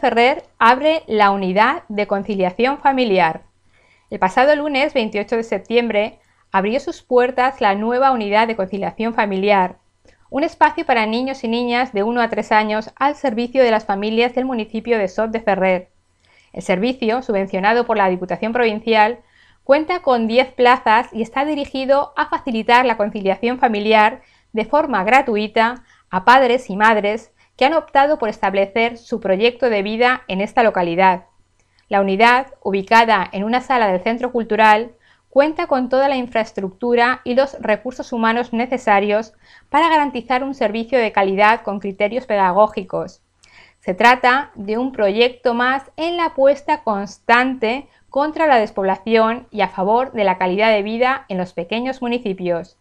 Ferrer abre la unidad de conciliación familiar. El pasado lunes 28 de septiembre abrió sus puertas la nueva unidad de conciliación familiar, un espacio para niños y niñas de 1 a 3 años al servicio de las familias del municipio de Sot de Ferrer. El servicio, subvencionado por la Diputación Provincial, cuenta con 10 plazas y está dirigido a facilitar la conciliación familiar de forma gratuita a padres y madres han optado por establecer su proyecto de vida en esta localidad. La unidad, ubicada en una sala del centro cultural, cuenta con toda la infraestructura y los recursos humanos necesarios para garantizar un servicio de calidad con criterios pedagógicos. Se trata de un proyecto más en la apuesta constante contra la despoblación y a favor de la calidad de vida en los pequeños municipios.